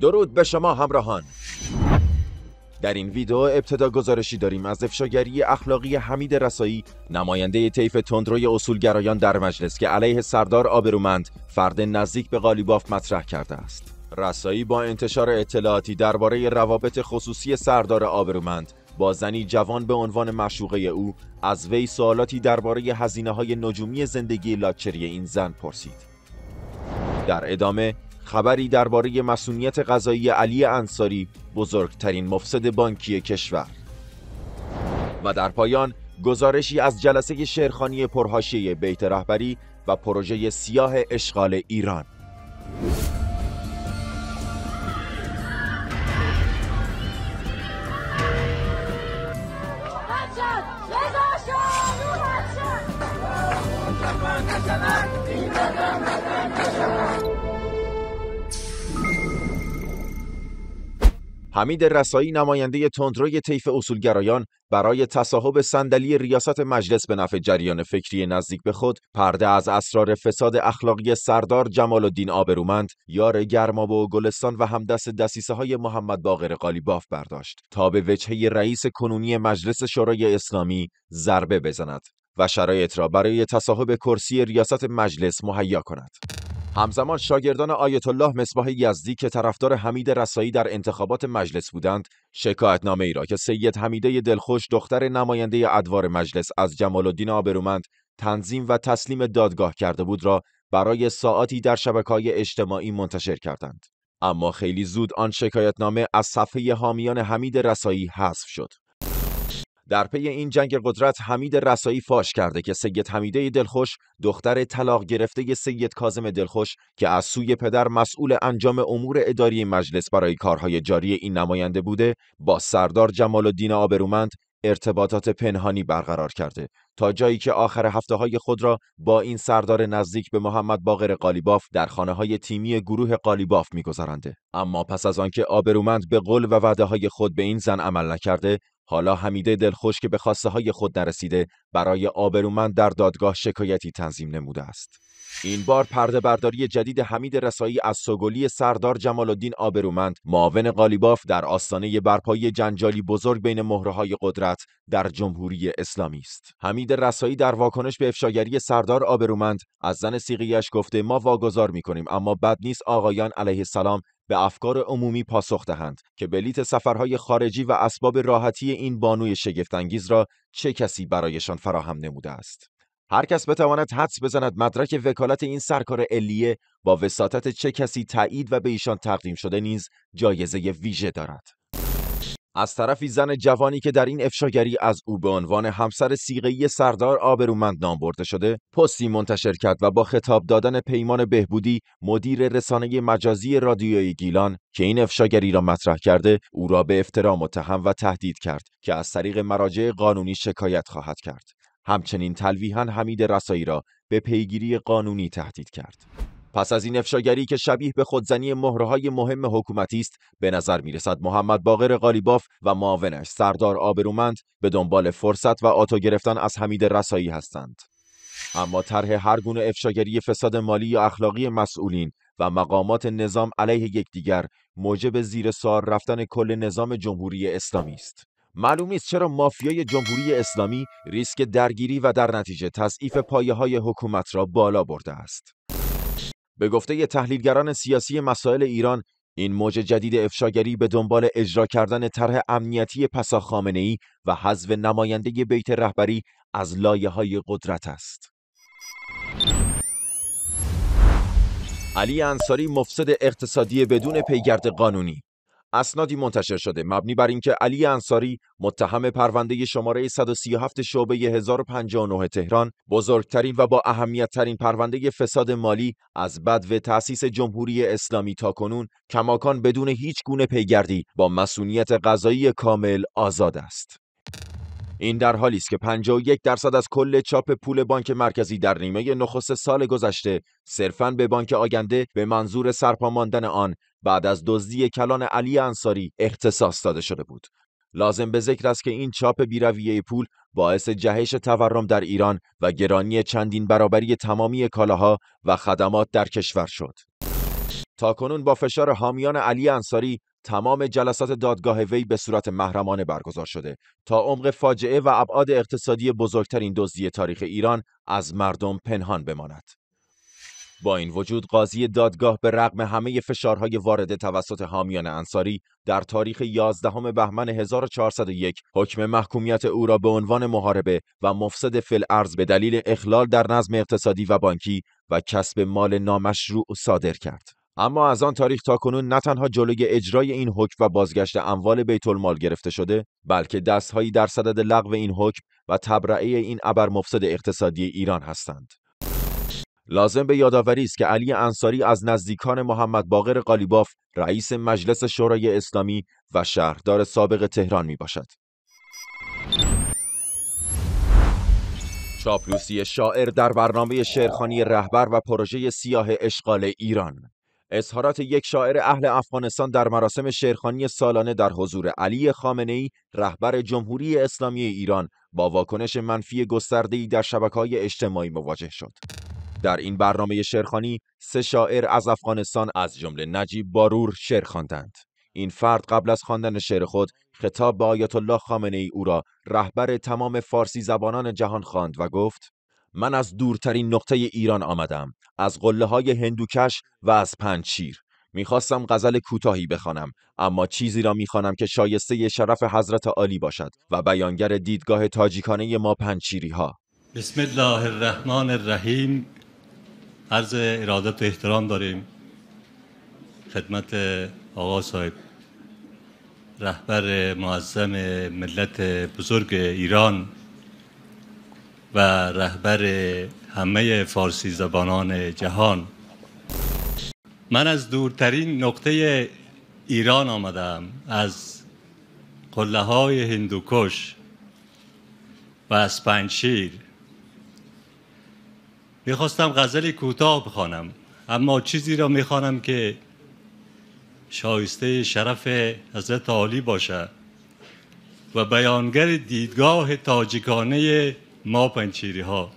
درود به شما همراهان در این ویدیو ابتدا گزارشی داریم از افشاگری اخلاقی حمید رسایی نماینده طیف تندروی اصولگرایان در مجلس که علیه سردار آبرومند فرد نزدیک به قالیباف مطرح کرده است رسایی با انتشار اطلاعاتی درباره روابط خصوصی سردار آبرومند با زنی جوان به عنوان مشوقه او از وی سوالاتی درباره هزینه های نجومی زندگی لاچری این زن پرسید در ادامه خبری درباره مسئولیت قضایی علی انصاری بزرگترین مفسد بانکی کشور و در پایان گزارشی از جلسه شیرخانی پرهاشی بیت رهبری و پروژه سیاه اشغال ایران حمید رسایی نماینده تندروی طیف اصولگرایان برای تصاحب صندلی ریاست مجلس به نفع جریان فکری نزدیک به خود پرده از اسرار فساد اخلاقی سردار جمال الدین آبرومند یار گرماب و گلستان و همدست دسیسه های محمد باقر قالیباف برداشت تا به وجهه رئیس کنونی مجلس شورای اسلامی ضربه بزند و شرایط را برای تصاحب کرسی ریاست مجلس مهیا کند همزمان شاگردان آیت الله مصباح یزدی که طرفدار حمید رسایی در انتخابات مجلس بودند شکایتنامه ای را که سید حمیده دلخوش دختر نماینده ادوار مجلس از جمال الدین آبرومند تنظیم و تسلیم دادگاه کرده بود را برای ساعاتی در شبکه‌های اجتماعی منتشر کردند اما خیلی زود آن شکایتنامه از صفحه حامیان حمید رسایی حذف شد در پی این جنگ قدرت حمید رسایی فاش کرده که سید حمیده دلخوش دختر طلاق گرفته سید کازم دلخوش که از سوی پدر مسئول انجام امور اداری مجلس برای کارهای جاری این نماینده بوده با سردار جمال الدین آبرومند ارتباطات پنهانی برقرار کرده تا جایی که آخر هفته های خود را با این سردار نزدیک به محمد باقر قالیباف در خانه های تیمی گروه قالیباف میگذرنده اما پس از آنکه آبرومند به قول و وعده های خود به این زن عمل نکرده حالا حمیده دلخوش که به خواسته های خود نرسیده برای آبرومند در دادگاه شکایتی تنظیم نموده است. این بار پرده برداری جدید حمید رسایی از سوگلی سردار جمال الدین آبرومند معاون قالیباف در آستانه برپایی جنجالی بزرگ بین مهرهای قدرت در جمهوری اسلامی است. حمید رسایی در واکنش به افشاگری سردار آبرومند از زن سیقیش گفته ما واگذار کنیم اما بد نیست آقایان علیه السلام به افکار عمومی پاسخ دهند که بلیت سفرهای خارجی و اسباب راحتی این بانوی شگفتانگیز را چه کسی برایشان فراهم نموده است هر کس بتواند حدس بزند مدرک وکالت این سرکار علیه با وساطت چه کسی تایید و به ایشان تقدیم شده نیز جایزه ویژه دارد از طرفی زن جوانی که در این افشاگری از او به عنوان همسر سیغهی سردار آبرومند نام برده شده پستی منتشر کرد و با خطاب دادن پیمان بهبودی مدیر رسانه مجازی رادیوی گیلان که این افشاگری را مطرح کرده او را به افترا متهم و تهدید کرد که از طریق مراجع قانونی شکایت خواهد کرد همچنین تلویحا حمید رسایی را به پیگیری قانونی تهدید کرد پس از این افشاگری که شبیه به خودزنی مهرهای مهم حکومتی است به نظر می رسد محمد باقر قالیباف و معاونش سردار آبرومند به دنبال فرصت و آتو گرفتن از حمید رسایی هستند اما طرح هر گونه افشاگری فساد مالی یا اخلاقی مسئولین و مقامات نظام علیه یکدیگر موجب زیر سار رفتن کل نظام جمهوری اسلامی است معلوم است چرا مافیای جمهوری اسلامی ریسک درگیری و در نتیجه تضعیف پایه های حکومت را بالا برده است به گفته تحلیلگران سیاسی مسائل ایران این موج جدید افشاگری به دنبال اجرا کردن طرح امنیتی پسا ای و حذف نماینده بیت رهبری از لایه های قدرت است. علی انصاری مفسد اقتصادی بدون پیگرد قانونی اسنادی منتشر شده مبنی بر اینکه علی انصاری متهم پرونده شماره 137 شعبه 1059 تهران بزرگترین و با اهمیتترین پرونده فساد مالی از بدو تأسیس جمهوری اسلامی تا کنون کماکان بدون هیچ گونه پیگردی با مسئولیت قضایی کامل آزاد است. این در حالی است که 51 درصد از کل چاپ پول بانک مرکزی در نیمه نخست سال گذشته صرفاً به بانک آگنده به منظور سرپا ماندن آن بعد از دزدی کلان علی انصاری اختصاص داده شده بود. لازم به ذکر است که این چاپ بیرویه پول باعث جهش تورم در ایران و گرانی چندین برابری تمامی کالاها و خدمات در کشور شد. تا کنون با فشار حامیان علی انصاری تمام جلسات دادگاه وی به صورت محرمانه برگزار شده تا عمق فاجعه و ابعاد اقتصادی بزرگترین دزدی تاریخ ایران از مردم پنهان بماند. با این وجود قاضی دادگاه به رغم همه فشارهای وارده توسط حامیان انصاری در تاریخ 11 بهمن 1401 حکم محکومیت او را به عنوان محاربه و مفسد فل ارز به دلیل اخلال در نظم اقتصادی و بانکی و کسب مال نامشروع صادر کرد. اما از آن تاریخ تا کنون نه تنها جلوی اجرای این حکم و بازگشت اموال بیت المال گرفته شده بلکه دستهایی در صدد لغو این حکم و تبرعه این ابر مفسد اقتصادی ایران هستند لازم به یادآوری است که علی انصاری از نزدیکان محمد باقر قالیباف رئیس مجلس شورای اسلامی و شهردار سابق تهران می باشد. چاپلوسی شاعر در برنامه شعرخانی رهبر و پروژه سیاه اشغال ایران اظهارات یک شاعر اهل افغانستان در مراسم شعرخانی سالانه در حضور علی ای رهبر جمهوری اسلامی ایران با واکنش منفی ای در شبکه‌های اجتماعی مواجه شد. در این برنامه شعرخانی سه شاعر از افغانستان از جمله نجیب بارور شعر خواندند. این فرد قبل از خواندن شعر خود خطاب به آیت الله خامنه ای او را رهبر تمام فارسی زبانان جهان خواند و گفت من از دورترین نقطه ایران آمدم از قله های هندوکش و از پنچیر میخواستم غزل کوتاهی بخوانم اما چیزی را میخوانم که شایسته شرف حضرت عالی باشد و بیانگر دیدگاه تاجیکانه ما پنچیری ها بسم الله الرحمن الرحیم عرض ارادت و احترام داریم خدمت آقا صاحب رهبر معظم ملت بزرگ ایران و رهبر همه فارسی زبانان جهان من از دورترین نقطه ایران آمدم از قله های هندوکش و از میخواستم غزل کوتاه بخوانم اما چیزی را میخوانم که شایسته شرف حضرت عالی باشه و بیانگر دیدگاه تاجیکانه ما پنچیری ها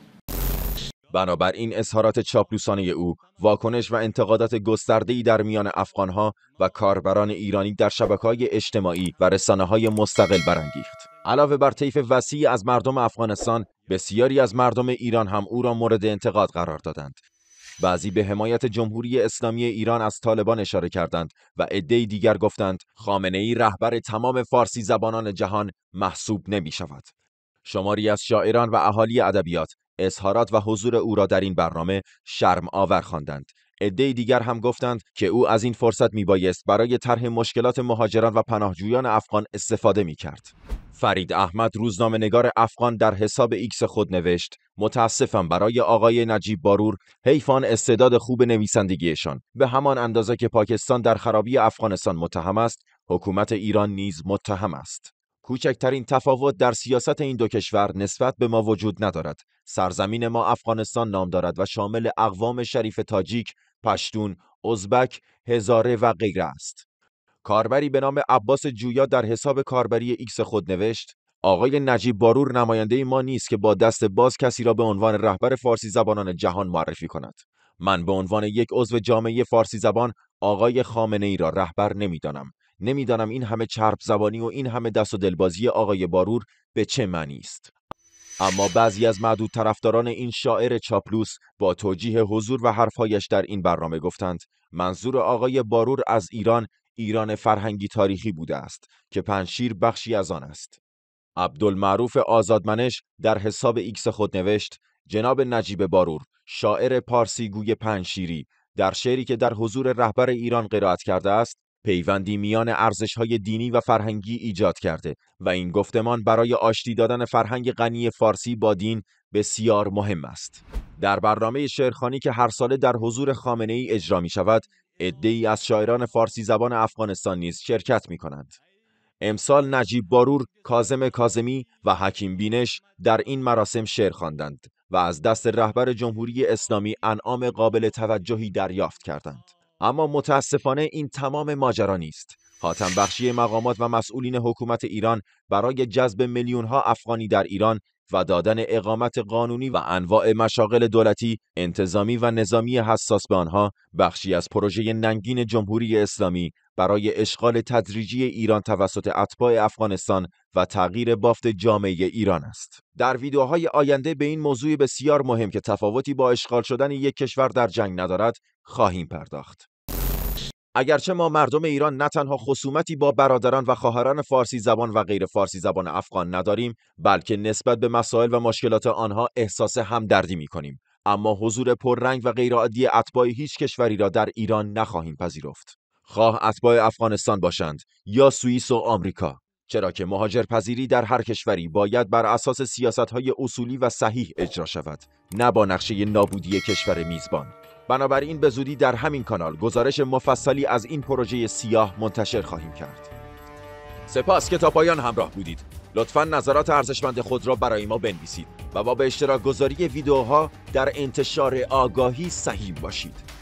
بنابراین اظهارات چاپلوسانه او واکنش و انتقادات گسترده‌ای در میان افغانها و کاربران ایرانی در شبکه‌های اجتماعی و های مستقل برانگیخت. علاوه بر طیف وسیعی از مردم افغانستان، بسیاری از مردم ایران هم او را مورد انتقاد قرار دادند. بعضی به حمایت جمهوری اسلامی ایران از طالبان اشاره کردند و عدهای دیگر گفتند خامنه ای رهبر تمام فارسی زبانان جهان محسوب نمی شود. شماری از شاعران و اهالی ادبیات اظهارات و حضور او را در این برنامه شرم آور خواندند عده دیگر هم گفتند که او از این فرصت بایست برای طرح مشکلات مهاجران و پناهجویان افغان استفاده میکرد فرید احمد روزنامه نگار افغان در حساب ایکس خود نوشت متاسفم برای آقای نجیب بارور حیفان استعداد خوب نویسندگیشان به همان اندازه که پاکستان در خرابی افغانستان متهم است حکومت ایران نیز متهم است کوچکترین تفاوت در سیاست این دو کشور نسبت به ما وجود ندارد. سرزمین ما افغانستان نام دارد و شامل اقوام شریف تاجیک، پشتون، ازبک، هزاره و غیره است. کاربری به نام عباس جویا در حساب کاربری ایکس خود نوشت آقای نجیب بارور نماینده ما نیست که با دست باز کسی را به عنوان رهبر فارسی زبانان جهان معرفی کند. من به عنوان یک عضو جامعه فارسی زبان آقای خامنه ای را رهبر نمیدانم. نمیدانم این همه چرب زبانی و این همه دست و دلبازی آقای بارور به چه معنی است اما بعضی از معدود طرفداران این شاعر چاپلوس با توجیه حضور و حرفهایش در این برنامه گفتند منظور آقای بارور از ایران ایران فرهنگی تاریخی بوده است که پنشیر بخشی از آن است عبدالمعروف آزادمنش در حساب ایکس خود نوشت جناب نجیب بارور شاعر پارسی گوی پنشیری در شعری که در حضور رهبر ایران قرائت کرده است پیوندی میان ارزش‌های دینی و فرهنگی ایجاد کرده و این گفتمان برای آشتی دادن فرهنگ غنی فارسی با دین بسیار مهم است. در برنامه شعرخانی که هر ساله در حضور خامنه ای اجرا می شود، ای از شاعران فارسی زبان افغانستان نیز شرکت می کنند. امسال نجیب بارور، کازم کازمی و حکیم بینش در این مراسم شعر خواندند و از دست رهبر جمهوری اسلامی انعام قابل توجهی دریافت کردند. اما متاسفانه این تمام ماجرا نیست حاتم بخشی مقامات و مسئولین حکومت ایران برای جذب میلیون‌ها افغانی در ایران و دادن اقامت قانونی و انواع مشاغل دولتی، انتظامی و نظامی حساس به آنها بخشی از پروژه ننگین جمهوری اسلامی برای اشغال تدریجی ایران توسط اتباع افغانستان و تغییر بافت جامعه ایران است. در ویدیوهای آینده به این موضوع بسیار مهم که تفاوتی با اشغال شدن یک کشور در جنگ ندارد، خواهیم پرداخت. اگرچه ما مردم ایران نه تنها خصومتی با برادران و خواهران فارسی زبان و غیر فارسی زبان افغان نداریم بلکه نسبت به مسائل و مشکلات آنها احساس همدردی می کنیم اما حضور پررنگ و غیرعادی اتباع هیچ کشوری را در ایران نخواهیم پذیرفت خواه اتباع افغانستان باشند یا سوئیس و آمریکا چرا که مهاجرپذیری در هر کشوری باید بر اساس های اصولی و صحیح اجرا شود نه با نقشه نابودی کشور میزبان بنابراین به زودی در همین کانال گزارش مفصلی از این پروژه سیاه منتشر خواهیم کرد. سپاس که تا پایان همراه بودید. لطفا نظرات ارزشمند خود را برای ما بنویسید و با به اشتراک گذاری ویدیوها در انتشار آگاهی سهیم باشید.